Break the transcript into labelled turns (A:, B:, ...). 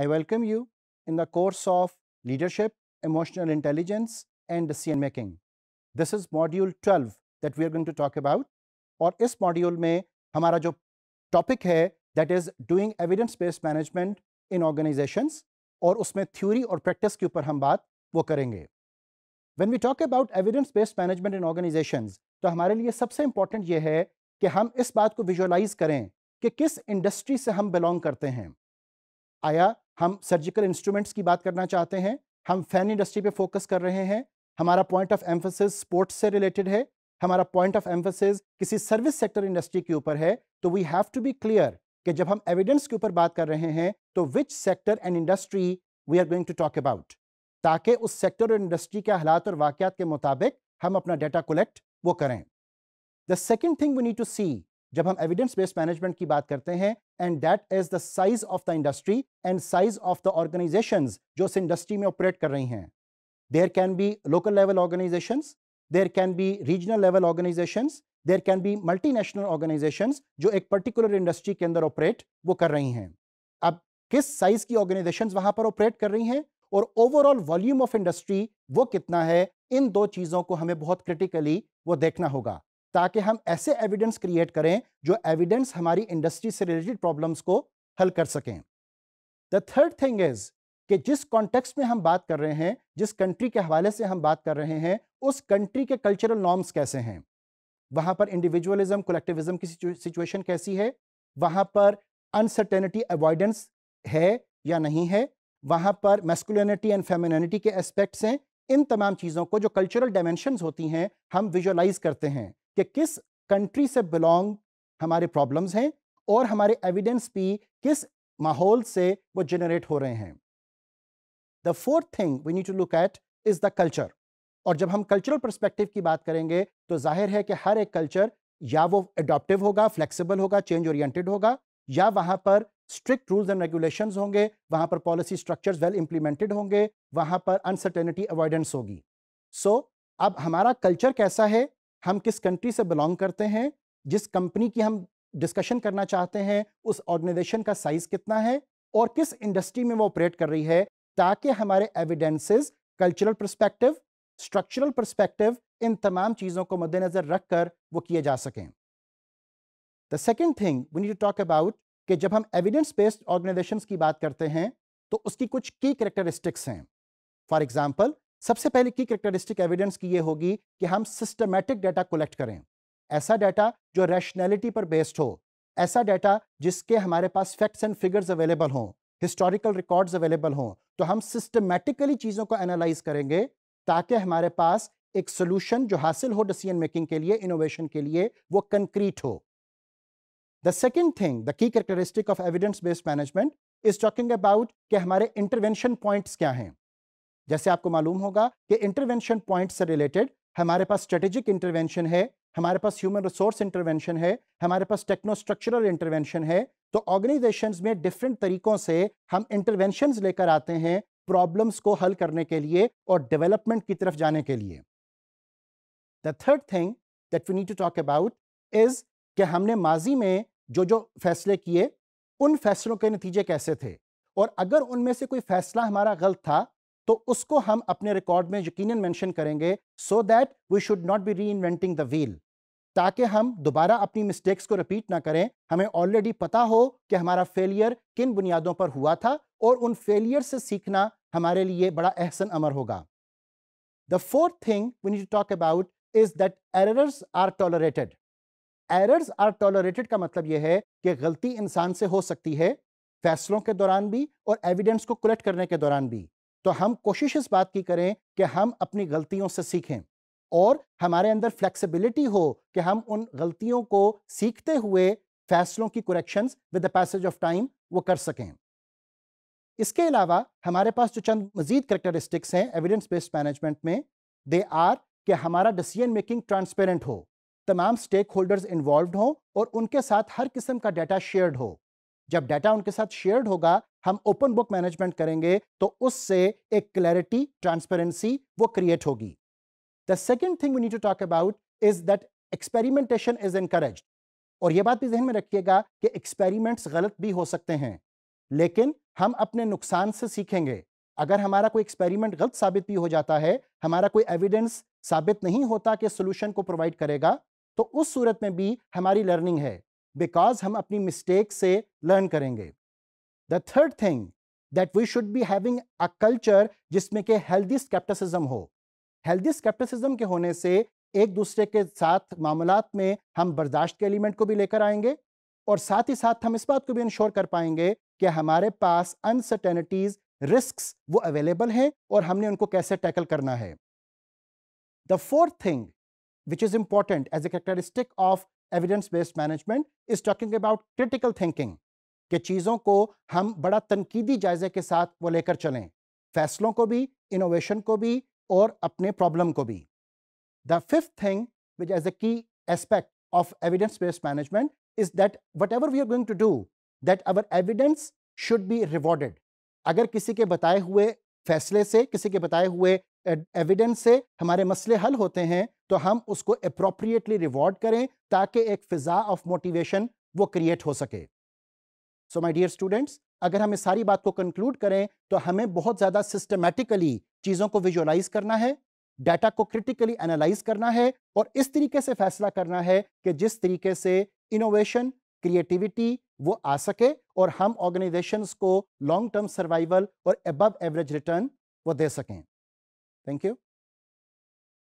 A: I welcome you in the course of Leadership, Emotional Intelligence and Decision Making. This is module 12 that we are going to talk about और इस module में हमारा जो topic है that is doing evidence based management in organisations और उसमें theory और practice के ऊपर हम बात वो करेंगे when we talk about evidence based management in organisations तो हमारे लिए सबसे इंपॉर्टेंट ये है कि हम इस बात को विजुअलाइज करें कि किस इंडस्ट्री से हम बिलोंग करते हैं आया हम सर्जिकल इंस्ट्रूमेंट्स की बात करना चाहते हैं हम फैन इंडस्ट्री पे फोकस कर रहे हैं हमारा पॉइंट ऑफ एम्फोसिस स्पोर्ट्स से रिलेटेड है हमारा पॉइंट ऑफ एम्फोसिस किसी सर्विस सेक्टर इंडस्ट्री के ऊपर है तो we have to be clear कि जब हम एविडेंस के ऊपर बात कर रहे हैं तो which sector and industry we are going to talk about ताकि उस सेक्टर और इंडस्ट्री के हालात और वाकत के मुताबिक हम अपना डाटा कलेक्ट वो करें the second thing we need to see जब हम एविडेंस बेस्ड मैनेजमेंट की बात करते हैं and that is the size of the industry and size of the organisation जो उस इंडस्ट्री में ऑपरेट कर रही हैं there can be local level organisation there can be regional level organisation there can be multinational organisation जो एक particular industry के अंदर ऑपरेट वो कर रही हैं अब किस साइज की ऑर्गेनाइजेशन वहां पर ऑपरेट कर रही हैं और ओवरऑल वॉल्यूम ऑफ इंडस्ट्री वो कितना है इन दो चीजों को हमें बहुत क्रिटिकली वो देखना होगा ताकि हम ऐसे एविडेंस क्रिएट करें जो एविडेंस हमारी इंडस्ट्री से रिलेटेड प्रॉब्लम्स को हल कर सकें द थर्ड थिंग इज कि जिस कॉन्टेक्स्ट में हम बात कर रहे हैं जिस कंट्री के हवाले से हम बात कर रहे हैं उस कंट्री के कल्चरल नॉर्म्स कैसे हैं वहाँ पर इंडिविजुअलिज्म कलेक्टिविज्म की सिचुएशन कैसी है वहाँ पर अनसर्टेनिटी अवॉइडेंस है या नहीं है वहाँ पर मेस्कुलिनिटी एंड फेमिनिटी के एस्पेक्ट्स हैं इन तमाम चीज़ों को जो कल्चरल डायमेंशन होती हैं हम विजुअलाइज करते हैं कि किस कंट्री से बिलोंग हमारे प्रॉब्लम्स हैं और हमारे एविडेंस भी किस माहौल से वो जनरेट हो रहे हैं the fourth thing we need to look at is the culture और जब हम कल्चरल परस्पेक्टिव की बात करेंगे तो जाहिर है कि हर एक कल्चर या वो एडोप्टिव होगा फ्लेक्सिबल होगा चेंज ओरिएंटेड होगा या वहाँ पर स्ट्रिक्ट रूल्स एंड रेगुलेशंस होंगे वहाँ पर पॉलिसी स्ट्रक्चर्स वेल इंप्लीमेंटेड होंगे वहाँ पर अनसर्टेनिटी अवॉइडेंस होगी सो so, अब हमारा कल्चर कैसा है हम किस कंट्री से बिलोंग करते हैं जिस कंपनी की हम डिस्कशन करना चाहते हैं उस ऑर्गेनाइजेशन का साइज कितना है और किस इंडस्ट्री में वो ऑपरेट कर रही है ताकि हमारे evidences cultural perspective structural perspective इन तमाम चीज़ों को मद्देनज़र रख कर वो किए जा सकें the second thing we need to talk about कि जब हम एविडेंस बेस्ड ऑर्गेनाइजेशन की बात करते हैं तो उसकी कुछ की करेक्टरिस्टिक्स हैं फॉर एग्जाम्पल सबसे पहले की करेक्टरिस्टिक एविडेंस की ये होगी कि हम सिस्टमेटिक डाटा कलेक्ट करें ऐसा डाटा जो रैशनैलिटी पर बेस्ड हो ऐसा डाटा जिसके हमारे पास फैक्ट्स एंड फिगर्स अवेलेबल हों हिस्टोरिकल रिकॉर्ड्स अवेलेबल हों तो हम सिस्टमेटिकली चीज़ों को एनालाइज करेंगे ताकि हमारे पास एक सोल्यूशन जो हासिल हो डिसीजन मेकिंग के लिए इनोवेशन के लिए वो कंक्रीट हो the second thing the key characteristic of evidence based management is talking about कि हमारे इंटरवेंशन पॉइंट्स क्या हैं जैसे आपको मालूम होगा कि इंटरवेंशन पॉइंट से रिलेटेड हमारे पास स्ट्रेटेजिक इंटरवेंशन है हमारे पास ह्यूमन रिसोर्स इंटरवेंशन है हमारे पास टेक्नोस्ट्रक्चरल इंटरवेंशन है तो ऑर्गेनाइजेशन में डिफरेंट तरीकों से हम इंटरवेंशन लेकर आते हैं प्रॉब्लम्स को हल करने के लिए और डेवलपमेंट की तरफ जाने के लिए the third thing that we need to talk about is कि हमने माजी में जो जो फैसले किए उन फैसलों के नतीजे कैसे थे और अगर उनमें से कोई फैसला हमारा गलत था तो उसको हम अपने रिकॉर्ड में यकीनन मेंशन करेंगे so that we should not be reinventing the wheel ताकि हम दोबारा अपनी मिस्टेक्स को रिपीट ना करें हमें ऑलरेडी पता हो कि हमारा फेलियर किन बुनियादों पर हुआ था और उन फेलियर से सीखना हमारे लिए बड़ा अहसन अमर होगा the fourth thing we need to talk about is that errors are tolerated errors are tolerated का मतलब यह है कि गलती इंसान से हो सकती है फैसलों के दौरान भी और एविडेंस को कलेक्ट करने के दौरान भी तो हम कोशिश इस बात की करें कि हम अपनी गलतियों से सीखें और हमारे अंदर फ्लेक्सिबिलिटी हो कि हम उन गलतियों को सीखते हुए फैसलों की corrections with the passage of time वो कर सकें इसके अलावा हमारे पास जो चंद मजीद करेक्टरिस्टिक्स हैं एविडेंस बेस्ड मैनेजमेंट में दे आर कि हमारा डिसीजन मेकिंग ट्रांसपेरेंट हो तमाम स्टेक होल्डर्स इन्वॉल्व हों और उनके साथ हर किस्म का डाटा शेयर्ड हो जब डाटा उनके साथ शेयर्ड होगा हम ओपन बुक मैनेजमेंट करेंगे तो उससे एक क्लैरिटी ट्रांसपेरेंसी वो क्रिएट होगी the second thing we need to talk about is that experimentation is encourage और यह बात भी जहन में रखिएगा कि एक्सपेरिमेंट्स गलत भी हो सकते हैं लेकिन हम अपने नुकसान से सीखेंगे अगर हमारा कोई एक्सपेरिमेंट गलत साबित भी हो जाता है हमारा कोई एविडेंस साबित नहीं होता कि सोल्यूशन को प्रोवाइड करेगा तो उस सूरत में भी हमारी लर्निंग है बिकॉज हम अपनी मिस्टेक से लर्न करेंगे the third thing that we should be having a culture जिसमें के हेल्दी स्केप्टिसिज्म हो हेल्दी स्केप्टिसिज्म के होने से एक दूसरे के साथ मामला में हम बर्दाश्त के एलिमेंट को भी लेकर आएंगे और साथ ही साथ हम इस बात को भी इंश्योर कर पाएंगे कि हमारे पास अनसर्टेनिटीज रिस्क वो अवेलेबल हैं और हमने उनको कैसे टैकल करना है the fourth thing which is important as a characteristic of evidence based management is talking about critical thinking कि चीज़ों को हम बड़ा तनकीदी जायजे के साथ वो लेकर चलें फैसलों को भी इनोवेशन को भी और अपने प्रॉब्लम को भी the fifth thing which as a key aspect of evidence based management is that whatever we are going to do that our evidence should be rewarded अगर किसी के बताए हुए फैसले से किसी के बताए हुए एविडेंस से हमारे मसले हल होते हैं तो हम उसको अप्रोप्रिएटली रिवॉर्ड करें ताकि एक फिज़ा ऑफ मोटिवेशन वो क्रिएट हो सके सो माय डियर स्टूडेंट्स अगर हम इस सारी बात को कंक्लूड करें तो हमें बहुत ज़्यादा सिस्टमेटिकली चीज़ों को विजुअलाइज करना है डाटा को क्रिटिकली एनालाइज करना है और इस तरीके से फैसला करना है कि जिस तरीके से इनोवेशन क्रिएटिविटी वो आ सके और हम ऑर्गेनाइजेशन को लॉन्ग टर्म सर्वाइवल और अब एवरेज रिटर्न वो दे सकें थैंक यू